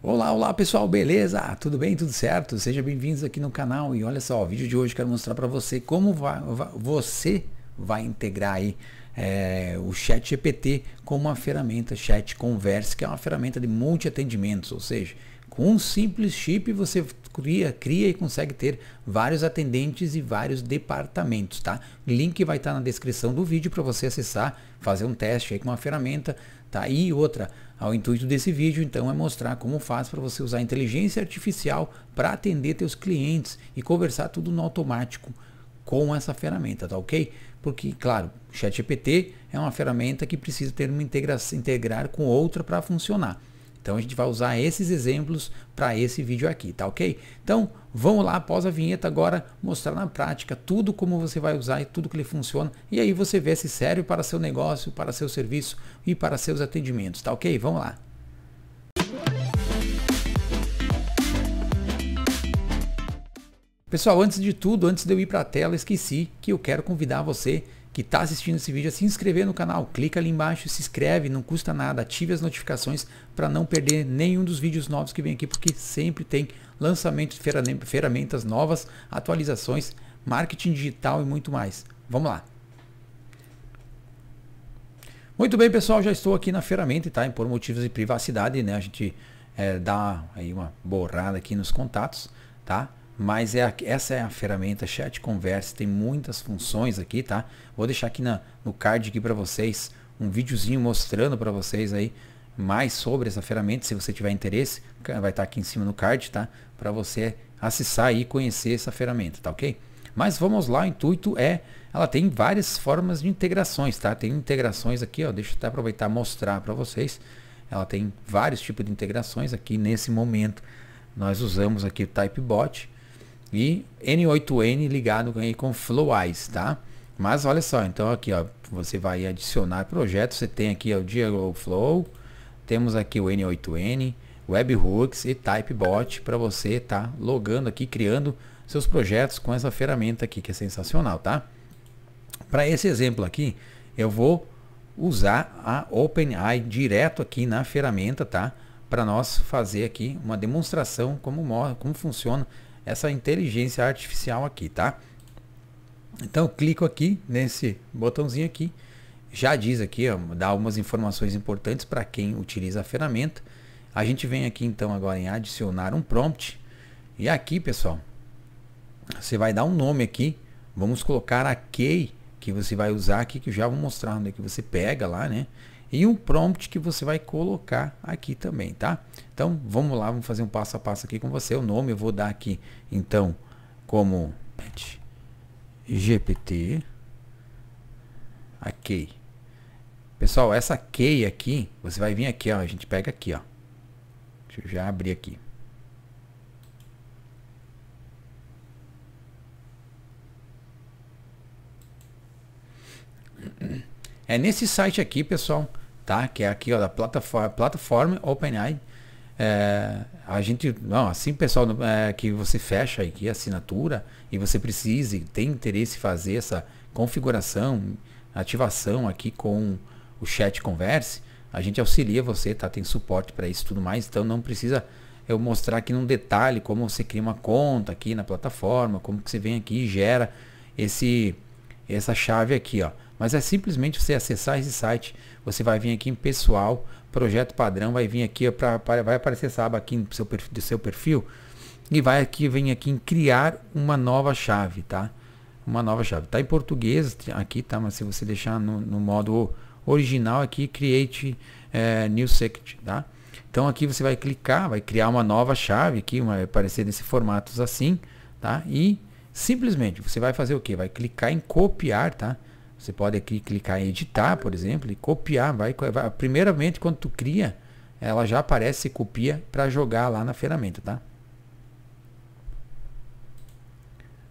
Olá, olá pessoal, beleza? Ah, tudo bem? Tudo certo? Sejam bem-vindos aqui no canal e olha só, o vídeo de hoje quero mostrar para você como você vai integrar aí é, o Chat GPT com uma ferramenta Chat Converse, que é uma ferramenta de multi-atendimentos, ou seja, com um simples chip você cria, cria e consegue ter vários atendentes e vários departamentos, tá? Link vai estar tá na descrição do vídeo para você acessar, fazer um teste aí com uma ferramenta, tá? E outra, ao intuito desse vídeo então é mostrar como faz para você usar inteligência artificial para atender teus clientes e conversar tudo no automático com essa ferramenta, tá ok? Porque, claro, ChatGPT é uma ferramenta que precisa ter uma integra integrar com outra para funcionar. Então a gente vai usar esses exemplos para esse vídeo aqui, tá ok? Então vamos lá após a vinheta agora mostrar na prática tudo como você vai usar e tudo que ele funciona e aí você vê se serve para seu negócio, para seu serviço e para seus atendimentos, tá ok? Vamos lá! Pessoal, antes de tudo, antes de eu ir para a tela, esqueci que eu quero convidar você que está assistindo esse vídeo a é se inscrever no canal. Clica ali embaixo, se inscreve, não custa nada. Ative as notificações para não perder nenhum dos vídeos novos que vem aqui, porque sempre tem lançamentos, ferramentas novas, atualizações, marketing digital e muito mais. Vamos lá! Muito bem, pessoal, já estou aqui na ferramenta, tá? E por motivos de privacidade, né? A gente é, dá aí uma borrada aqui nos contatos, tá? Mas é a, essa é a ferramenta chat conversa, tem muitas funções aqui, tá? Vou deixar aqui na, no card aqui para vocês um videozinho mostrando para vocês aí mais sobre essa ferramenta, se você tiver interesse, vai estar tá aqui em cima no card, tá? Para você acessar e conhecer essa ferramenta, tá ok? Mas vamos lá, o intuito é, ela tem várias formas de integrações, tá? Tem integrações aqui, ó, deixa eu até aproveitar mostrar para vocês. Ela tem vários tipos de integrações aqui nesse momento. Nós usamos aqui o Typebot, e N8N ligado aí com FlowEyes, tá? Mas olha só, então aqui ó, você vai adicionar projetos, você tem aqui ó, o Dialogflow, Flow, temos aqui o N8N, Webhooks e Typebot para você tá logando aqui, criando seus projetos com essa ferramenta aqui que é sensacional, tá? Para esse exemplo aqui, eu vou usar a OpenAI direto aqui na ferramenta, tá? Para nós fazer aqui uma demonstração como, como funciona essa inteligência artificial aqui, tá? Então eu clico aqui nesse botãozinho aqui, já diz aqui, ó, dá algumas informações importantes para quem utiliza a ferramenta. A gente vem aqui então agora em adicionar um prompt e aqui, pessoal, você vai dar um nome aqui. Vamos colocar a key que você vai usar aqui, que eu já vou mostrar onde é que você pega lá, né? e um prompt que você vai colocar aqui também, tá? Então, vamos lá, vamos fazer um passo a passo aqui com você. O nome eu vou dar aqui, então, como GPT. A key. Pessoal, essa key aqui, você vai vir aqui, ó, a gente pega aqui, ó. Deixa eu já abrir aqui. É nesse site aqui, pessoal, tá? Que é aqui, ó, da plataforma, plataforma OpenAI. É, a gente, não, assim, pessoal, é, que você fecha aqui a assinatura e você precise, tem interesse em fazer essa configuração, ativação aqui com o chat converse, a gente auxilia você, tá? Tem suporte para isso tudo mais, então não precisa eu mostrar aqui num detalhe como você cria uma conta aqui na plataforma, como que você vem aqui e gera esse essa chave aqui, ó. Mas é simplesmente você acessar esse site, você vai vir aqui em pessoal, projeto padrão, vai vir aqui, para vai aparecer essa aba aqui do seu, perfil, do seu perfil e vai aqui, vem aqui em criar uma nova chave, tá? Uma nova chave. Tá em português aqui, tá? Mas se você deixar no, no modo original aqui, create é, new secret, tá? Então aqui você vai clicar, vai criar uma nova chave aqui, vai aparecer nesse formatos assim, tá? E simplesmente você vai fazer o que? Vai clicar em copiar, tá? Você pode aqui clicar em editar, por exemplo, e copiar. Vai, vai, primeiramente, quando tu cria, ela já aparece e copia para jogar lá na ferramenta, tá?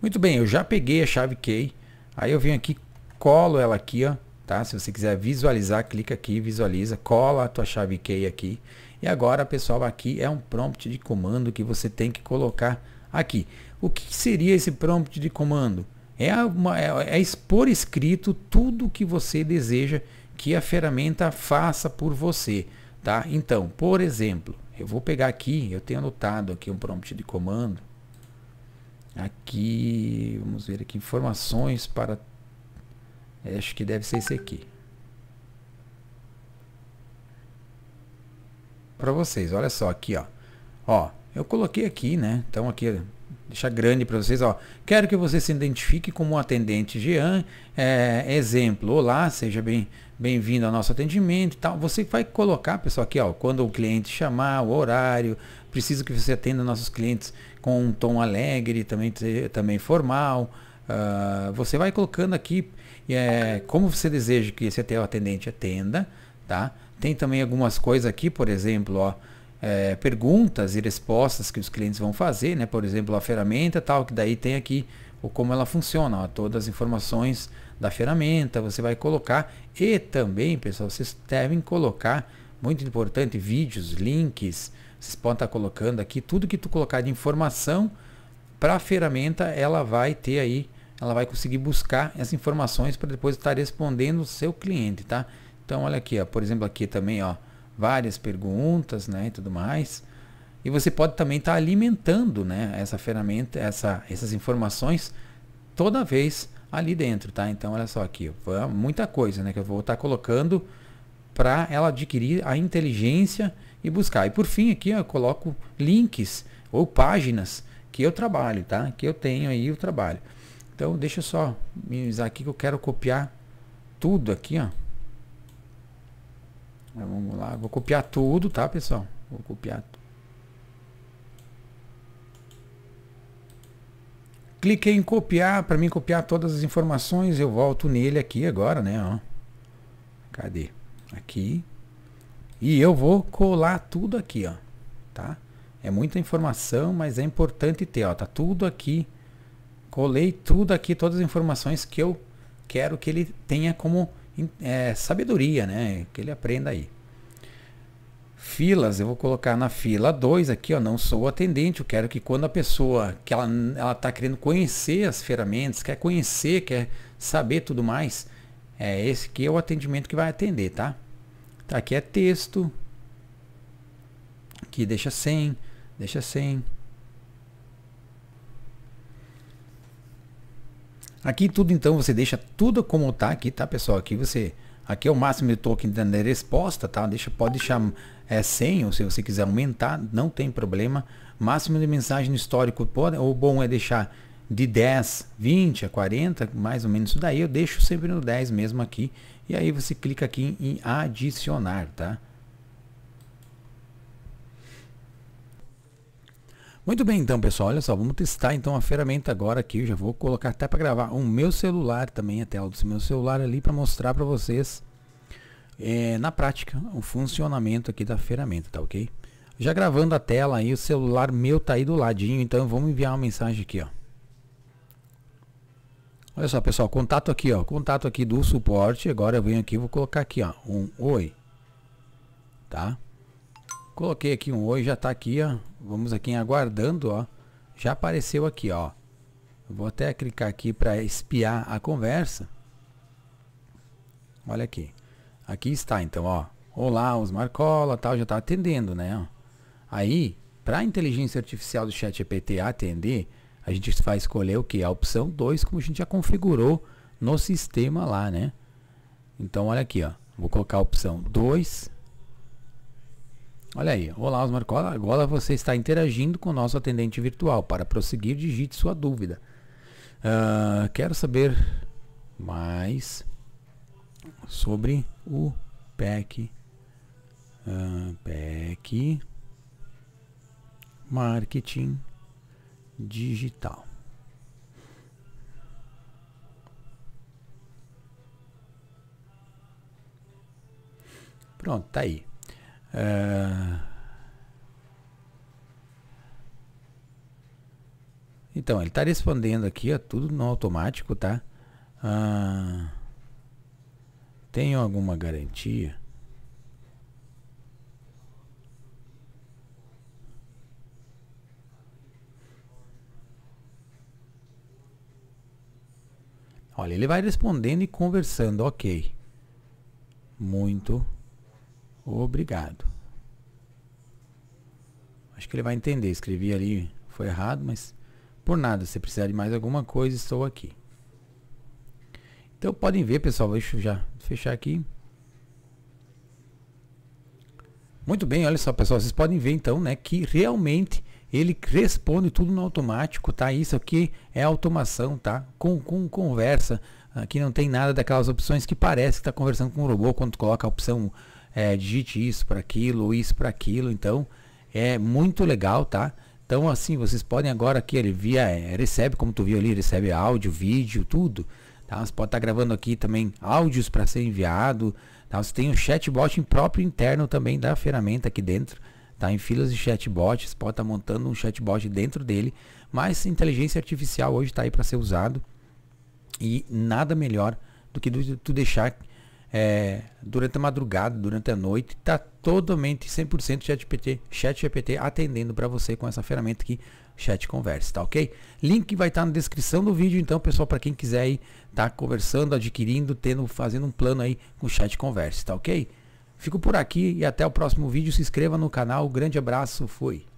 Muito bem, eu já peguei a chave key. Aí eu venho aqui, colo ela aqui, ó, tá? Se você quiser visualizar, clica aqui, visualiza, cola a tua chave key aqui. E agora, pessoal, aqui é um prompt de comando que você tem que colocar aqui. O que seria esse prompt de comando? É, uma, é, é expor escrito tudo que você deseja que a ferramenta faça por você. Tá? Então, por exemplo, eu vou pegar aqui, eu tenho anotado aqui um prompt de comando. Aqui, vamos ver aqui, informações para... É, acho que deve ser esse aqui. Para vocês, olha só aqui, ó. Ó, eu coloquei aqui, né? Então aqui, deixar grande para vocês, ó. Quero que você se identifique como um atendente Jean, é, exemplo, olá, seja bem bem-vindo ao nosso atendimento e tal. Você vai colocar, pessoal, aqui, ó, quando o cliente chamar, o horário, preciso que você atenda nossos clientes com um tom alegre, também também formal. Uh, você vai colocando aqui é, como você deseja que esse atendente atenda, tá? Tem também algumas coisas aqui, por exemplo, ó, é, perguntas e respostas que os clientes vão fazer, né? Por exemplo, a ferramenta tal, que daí tem aqui o como ela funciona, ó, todas as informações da ferramenta, você vai colocar e também, pessoal, vocês devem colocar, muito importante, vídeos, links, vocês podem estar colocando aqui, tudo que tu colocar de informação para a ferramenta, ela vai ter aí, ela vai conseguir buscar essas informações para depois estar respondendo o seu cliente, tá? Então, olha aqui, ó, por exemplo, aqui também, ó, várias perguntas, né, e tudo mais. E você pode também estar tá alimentando, né, essa ferramenta, essa, essas informações toda vez ali dentro, tá? Então, olha só aqui, muita coisa, né, que eu vou estar tá colocando para ela adquirir a inteligência e buscar. E por fim aqui eu coloco links ou páginas que eu trabalho, tá? Que eu tenho aí o trabalho. Então, deixa eu só minimizar aqui que eu quero copiar tudo aqui, ó. Mas vamos lá, vou copiar tudo, tá, pessoal? Vou copiar. Cliquei em copiar, para mim copiar todas as informações, eu volto nele aqui agora, né, ó. Cadê? Aqui. E eu vou colar tudo aqui, ó, tá? É muita informação, mas é importante ter, ó, tá tudo aqui. Colei tudo aqui, todas as informações que eu quero que ele tenha como é, sabedoria, né? Que ele aprenda aí. Filas, eu vou colocar na fila 2 aqui, ó, não sou atendente, eu quero que quando a pessoa que ela ela tá querendo conhecer as ferramentas, quer conhecer, quer saber tudo mais, é esse que é o atendimento que vai atender, tá? Tá aqui é texto, que deixa sem, deixa sem. Aqui tudo então você deixa tudo como está aqui, tá pessoal? Aqui você, aqui é o máximo de token da resposta, tá? Deixa, pode deixar é 100 ou se você quiser aumentar, não tem problema. Máximo de mensagem no histórico, pode, O bom é deixar de 10, 20 a 40, mais ou menos isso daí, eu deixo sempre no 10 mesmo aqui. E aí você clica aqui em adicionar, tá? Muito bem, então, pessoal. Olha só, vamos testar então a ferramenta agora aqui. Eu já vou colocar até para gravar o meu celular também, a tela do meu celular ali para mostrar para vocês é, na prática o funcionamento aqui da ferramenta, tá ok? Já gravando a tela aí, o celular meu tá aí do ladinho, então vamos enviar uma mensagem aqui, ó. Olha só, pessoal, contato aqui, ó, contato aqui do suporte. Agora eu venho aqui, vou colocar aqui, ó, um oi, tá? Coloquei aqui um oi, já tá aqui, ó. Vamos aqui aguardando, ó. Já apareceu aqui, ó. Vou até clicar aqui para espiar a conversa. Olha aqui. Aqui está, então, ó. Olá, os Marcola, tal, já tá atendendo, né? Aí, para a inteligência artificial do ChatGPT atender, a gente vai escolher o que? A opção 2, como a gente já configurou no sistema lá, né? Então, olha aqui, ó. Vou colocar a opção 2. Olha aí, olá Osmar Cola, agora você está interagindo com o nosso atendente virtual. Para prosseguir, digite sua dúvida. Uh, quero saber mais sobre o PEC, uh, ah, PEC Marketing Digital. Pronto, tá aí. É... Então, ele está respondendo aqui, ó, tudo no automático, tá? Ah, tem alguma garantia? Olha, ele vai respondendo e conversando, ok. Muito Obrigado. Acho que ele vai entender. Escrevi ali, foi errado, mas por nada. Se precisar de mais alguma coisa, estou aqui. Então podem ver, pessoal. Deixa eu já fechar aqui. Muito bem, olha só, pessoal. Vocês podem ver então, né, que realmente ele responde tudo no automático, tá? Isso aqui é automação, tá? Com, com conversa. Aqui ah, não tem nada daquelas opções que parece que está conversando com o robô quando coloca a opção é, digite isso para aquilo, isso para aquilo. Então, é muito legal, tá? Então, assim, vocês podem agora aqui, ele via, é, recebe, como tu viu ali, recebe áudio, vídeo, tudo. Tá? Você pode estar tá gravando aqui também áudios para ser enviado. Tá? Você tem um chatbot próprio interno também da ferramenta aqui dentro. Tá? Em filas de chatbot, pode estar tá montando um chatbot dentro dele. Mas inteligência artificial hoje está aí para ser usado. E nada melhor do que tu deixar é, durante a madrugada, durante a noite, está totalmente 100% ChatGPT, ChatGPT atendendo para você com essa ferramenta aqui, Chat Conversa, tá ok? Link vai estar tá na descrição do vídeo, então pessoal, para quem quiser aí tá conversando, adquirindo, tendo, fazendo um plano aí com Chat Conversa, tá ok? Fico por aqui e até o próximo vídeo, se inscreva no canal, grande abraço, fui!